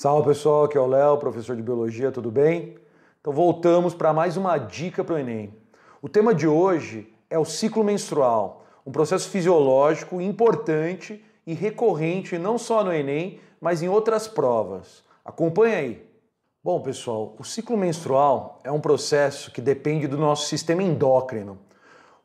Salve pessoal, aqui é o Léo, professor de Biologia, tudo bem? Então voltamos para mais uma dica para o Enem. O tema de hoje é o ciclo menstrual, um processo fisiológico importante e recorrente não só no Enem, mas em outras provas. Acompanhe aí! Bom pessoal, o ciclo menstrual é um processo que depende do nosso sistema endócrino.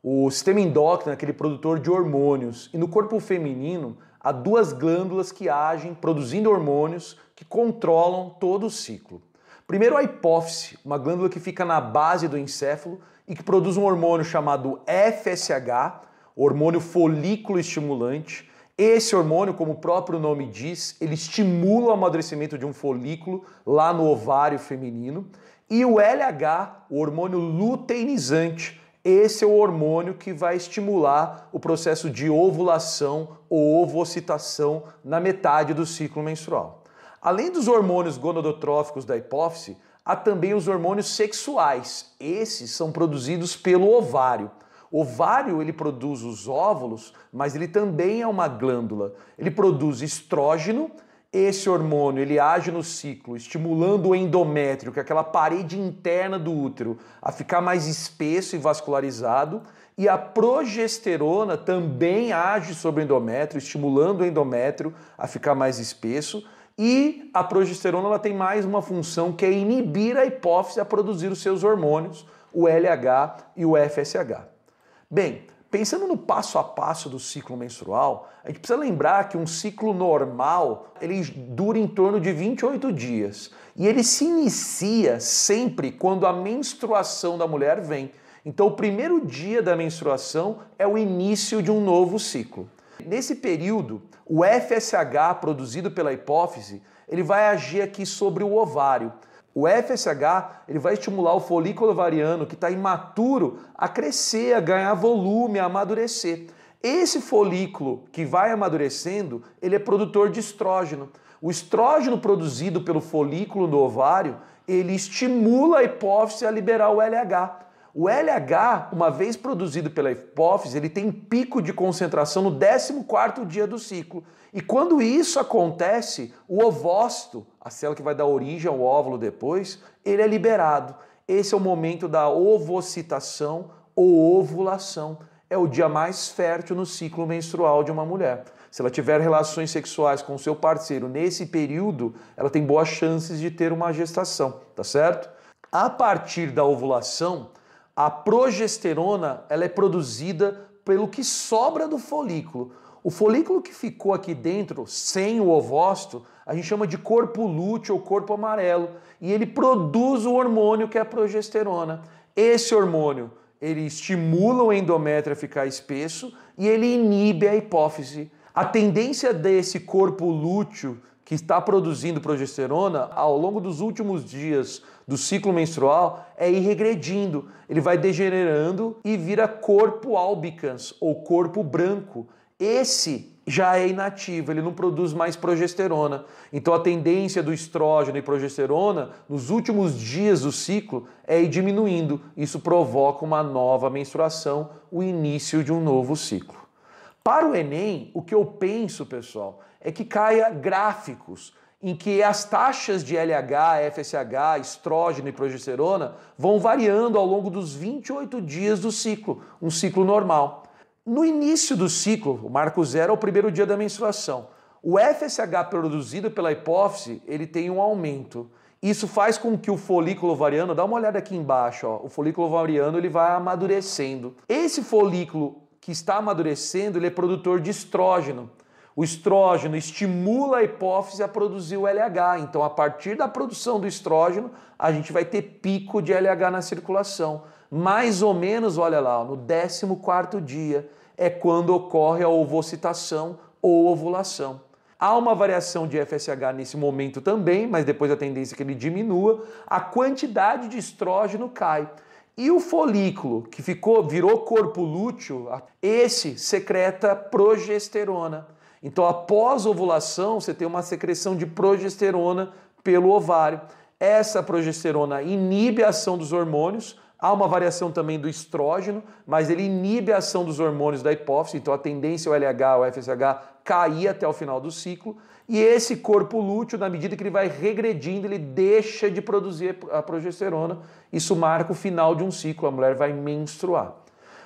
O sistema endócrino é aquele produtor de hormônios, e no corpo feminino a duas glândulas que agem produzindo hormônios que controlam todo o ciclo. Primeiro, a hipófise, uma glândula que fica na base do encéfalo e que produz um hormônio chamado FSH, hormônio folículo estimulante. Esse hormônio, como o próprio nome diz, ele estimula o amadurecimento de um folículo lá no ovário feminino. E o LH, o hormônio luteinizante, esse é o hormônio que vai estimular o processo de ovulação ou ovocitação na metade do ciclo menstrual. Além dos hormônios gonadotróficos da hipófise, há também os hormônios sexuais. Esses são produzidos pelo ovário. O ovário ele produz os óvulos, mas ele também é uma glândula. Ele produz estrógeno esse hormônio ele age no ciclo, estimulando o endométrio, que é aquela parede interna do útero, a ficar mais espesso e vascularizado. E a progesterona também age sobre o endométrio, estimulando o endométrio a ficar mais espesso. E a progesterona ela tem mais uma função que é inibir a hipófise a produzir os seus hormônios, o LH e o FSH. Bem, Pensando no passo a passo do ciclo menstrual, a gente precisa lembrar que um ciclo normal ele dura em torno de 28 dias e ele se inicia sempre quando a menstruação da mulher vem. Então, o primeiro dia da menstruação é o início de um novo ciclo. Nesse período, o FSH produzido pela hipófise ele vai agir aqui sobre o ovário. O FSH ele vai estimular o folículo ovariano que está imaturo a crescer, a ganhar volume, a amadurecer. Esse folículo que vai amadurecendo, ele é produtor de estrógeno. O estrógeno produzido pelo folículo do ovário, ele estimula a hipófise a liberar o LH. O LH, uma vez produzido pela hipófise, ele tem pico de concentração no 14º dia do ciclo. E quando isso acontece, o ovócito, a célula que vai dar origem ao óvulo depois, ele é liberado. Esse é o momento da ovocitação ou ovulação. É o dia mais fértil no ciclo menstrual de uma mulher. Se ela tiver relações sexuais com seu parceiro nesse período, ela tem boas chances de ter uma gestação, tá certo? A partir da ovulação, a progesterona ela é produzida pelo que sobra do folículo. O folículo que ficou aqui dentro, sem o ovócito, a gente chama de corpo lúteo ou corpo amarelo, e ele produz o hormônio que é a progesterona. Esse hormônio, ele estimula o endométrio a ficar espesso e ele inibe a hipófise. A tendência desse corpo lúteo que está produzindo progesterona ao longo dos últimos dias do ciclo menstrual é ir regredindo, ele vai degenerando e vira corpo albicans ou corpo branco. Esse já é inativo, ele não produz mais progesterona. Então a tendência do estrógeno e progesterona nos últimos dias do ciclo é ir diminuindo. Isso provoca uma nova menstruação, o início de um novo ciclo. Para o Enem, o que eu penso, pessoal, é que caia gráficos em que as taxas de LH, FSH, estrógeno e progesterona vão variando ao longo dos 28 dias do ciclo, um ciclo normal. No início do ciclo, o marco zero é o primeiro dia da menstruação. O FSH produzido pela hipófise, ele tem um aumento. Isso faz com que o folículo ovariano, dá uma olhada aqui embaixo, ó, o folículo ovariano ele vai amadurecendo. Esse folículo que está amadurecendo, ele é produtor de estrógeno. O estrógeno estimula a hipófise a produzir o LH. Então, a partir da produção do estrógeno, a gente vai ter pico de LH na circulação. Mais ou menos, olha lá, no 14 dia é quando ocorre a ovocitação ou ovulação. Há uma variação de FSH nesse momento também, mas depois a tendência é que ele diminua, a quantidade de estrógeno cai. E o folículo, que ficou, virou corpo lúteo, esse secreta progesterona. Então, após ovulação, você tem uma secreção de progesterona pelo ovário. Essa progesterona inibe a ação dos hormônios, Há uma variação também do estrógeno, mas ele inibe a ação dos hormônios da hipófise, então a tendência ao é LH, ao FSH, cair até o final do ciclo. E esse corpo lúteo, na medida que ele vai regredindo, ele deixa de produzir a progesterona. Isso marca o final de um ciclo, a mulher vai menstruar.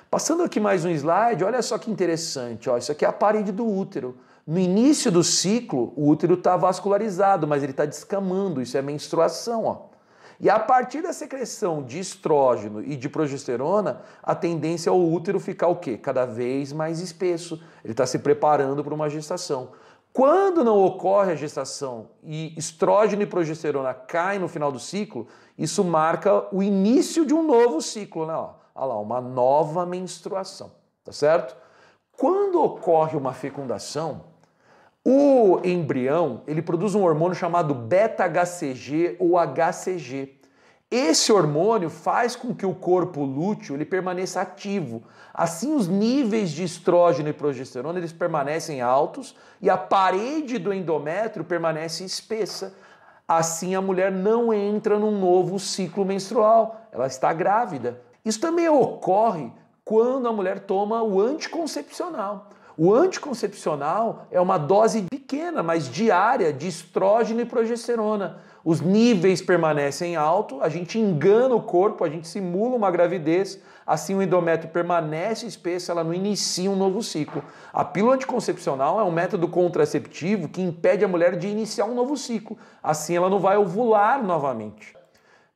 Passando aqui mais um slide, olha só que interessante. Ó, isso aqui é a parede do útero. No início do ciclo, o útero está vascularizado, mas ele está descamando. Isso é menstruação. Ó. E a partir da secreção de estrógeno e de progesterona, a tendência é o útero ficar o quê? Cada vez mais espesso. Ele está se preparando para uma gestação. Quando não ocorre a gestação e estrógeno e progesterona caem no final do ciclo, isso marca o início de um novo ciclo, né? Olha lá, uma nova menstruação, tá certo? Quando ocorre uma fecundação, o embrião, ele produz um hormônio chamado beta-HCG ou HCG. Esse hormônio faz com que o corpo lúteo ele permaneça ativo. Assim, os níveis de estrógeno e progesterona eles permanecem altos e a parede do endométrio permanece espessa. Assim, a mulher não entra num novo ciclo menstrual, ela está grávida. Isso também ocorre quando a mulher toma o anticoncepcional. O anticoncepcional é uma dose pequena, mas diária, de estrógeno e progesterona. Os níveis permanecem alto, a gente engana o corpo, a gente simula uma gravidez, assim o endométrio permanece espesso, ela não inicia um novo ciclo. A pílula anticoncepcional é um método contraceptivo que impede a mulher de iniciar um novo ciclo, assim ela não vai ovular novamente.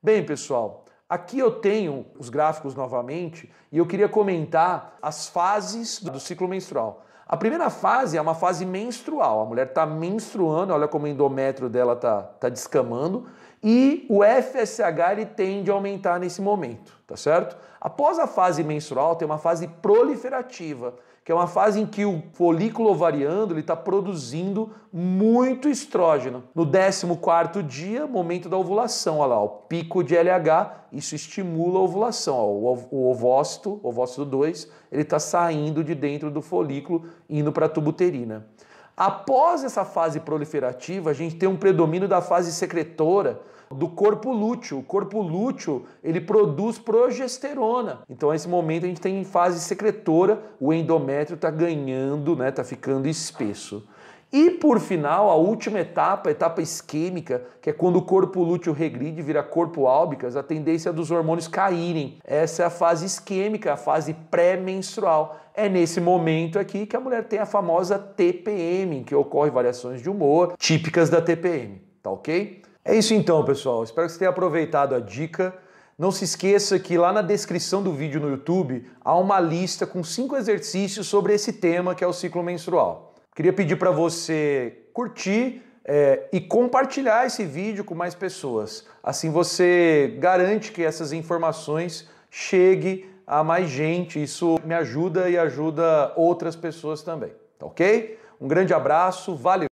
Bem, pessoal, aqui eu tenho os gráficos novamente e eu queria comentar as fases do ciclo menstrual. A primeira fase é uma fase menstrual. A mulher está menstruando, olha como o endométrio dela está tá descamando, e o FSH ele tende a aumentar nesse momento, tá certo? Após a fase menstrual, tem uma fase proliferativa, que é uma fase em que o folículo ovariano está produzindo muito estrógeno. No 14 dia, momento da ovulação, olha lá, o pico de LH, isso estimula a ovulação. Ó, o ovócito, ovócito 2, ele está saindo de dentro do folículo, indo para a tubuterina. Após essa fase proliferativa, a gente tem um predomínio da fase secretora do corpo lúteo. O corpo lúteo, ele produz progesterona. Então, nesse momento a gente tem em fase secretora, o endométrio está ganhando, né, tá ficando espesso. E por final, a última etapa, a etapa isquêmica, que é quando o corpo lúteo regride, vira corpo álbicas, a tendência dos hormônios caírem. Essa é a fase isquêmica, a fase pré-menstrual. É nesse momento aqui que a mulher tem a famosa TPM, que ocorre variações de humor típicas da TPM, tá ok? É isso então, pessoal. Espero que você tenha aproveitado a dica. Não se esqueça que lá na descrição do vídeo no YouTube há uma lista com cinco exercícios sobre esse tema que é o ciclo menstrual. Queria pedir para você curtir é, e compartilhar esse vídeo com mais pessoas. Assim você garante que essas informações cheguem a mais gente. Isso me ajuda e ajuda outras pessoas também. Tá ok? Um grande abraço, valeu!